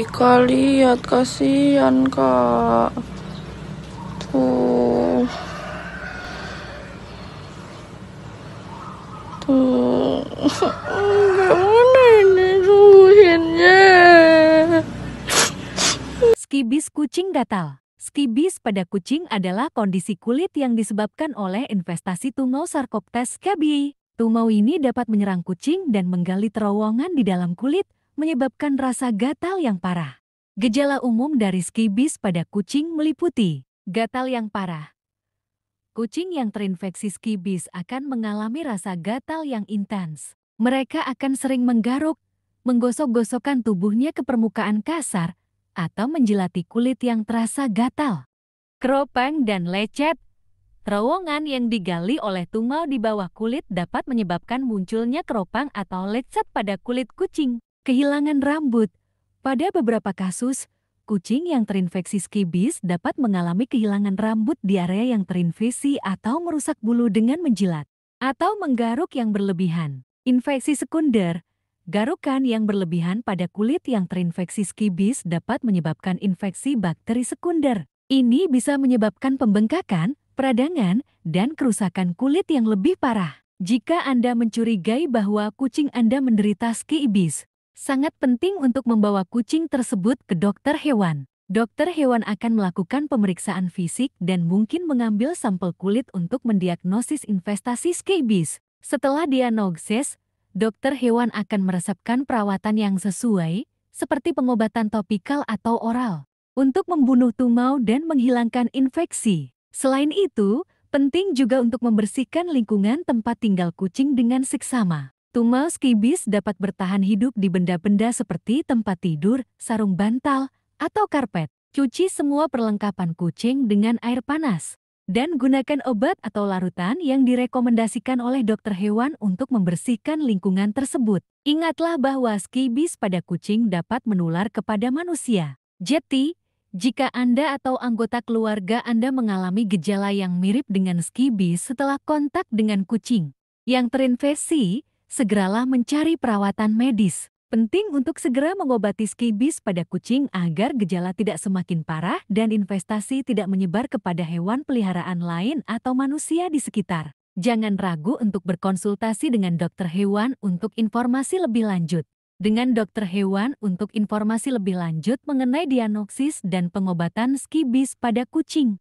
Ika lihat kasihan kak tuh tuh gimana ini suhinnya skibis kucing gatal Skibis pada kucing adalah kondisi kulit yang disebabkan oleh investasi tungau Sarcoptes scabii. Tungau ini dapat menyerang kucing dan menggali terowongan di dalam kulit, menyebabkan rasa gatal yang parah. Gejala umum dari skibis pada kucing meliputi gatal yang parah. Kucing yang terinfeksi skibis akan mengalami rasa gatal yang intens. Mereka akan sering menggaruk, menggosok-gosokkan tubuhnya ke permukaan kasar, atau menjelati kulit yang terasa gatal. Keropang dan lecet Terowongan yang digali oleh tungau di bawah kulit dapat menyebabkan munculnya keropang atau lecet pada kulit kucing. Kehilangan rambut. Pada beberapa kasus, kucing yang terinfeksi skibis dapat mengalami kehilangan rambut di area yang terinfeksi atau merusak bulu dengan menjilat atau menggaruk yang berlebihan. Infeksi sekunder, garukan yang berlebihan pada kulit yang terinfeksi skibis dapat menyebabkan infeksi bakteri sekunder. Ini bisa menyebabkan pembengkakan, peradangan, dan kerusakan kulit yang lebih parah. Jika Anda mencurigai bahwa kucing Anda menderita skibis, Sangat penting untuk membawa kucing tersebut ke dokter hewan. Dokter hewan akan melakukan pemeriksaan fisik dan mungkin mengambil sampel kulit untuk mendiagnosis infestasi skabies. Setelah diagnosis, dokter hewan akan meresepkan perawatan yang sesuai, seperti pengobatan topikal atau oral, untuk membunuh tumau dan menghilangkan infeksi. Selain itu, penting juga untuk membersihkan lingkungan tempat tinggal kucing dengan seksama. Tumal skibis dapat bertahan hidup di benda-benda seperti tempat tidur, sarung bantal, atau karpet. Cuci semua perlengkapan kucing dengan air panas. Dan gunakan obat atau larutan yang direkomendasikan oleh dokter hewan untuk membersihkan lingkungan tersebut. Ingatlah bahwa skibis pada kucing dapat menular kepada manusia. Jadi, jika Anda atau anggota keluarga Anda mengalami gejala yang mirip dengan skibis setelah kontak dengan kucing yang terinfeksi, segeralah mencari perawatan medis. Penting untuk segera mengobati skibis pada kucing agar gejala tidak semakin parah dan investasi tidak menyebar kepada hewan peliharaan lain atau manusia di sekitar. Jangan ragu untuk berkonsultasi dengan dokter hewan untuk informasi lebih lanjut. Dengan dokter hewan untuk informasi lebih lanjut mengenai diagnosis dan pengobatan skibis pada kucing.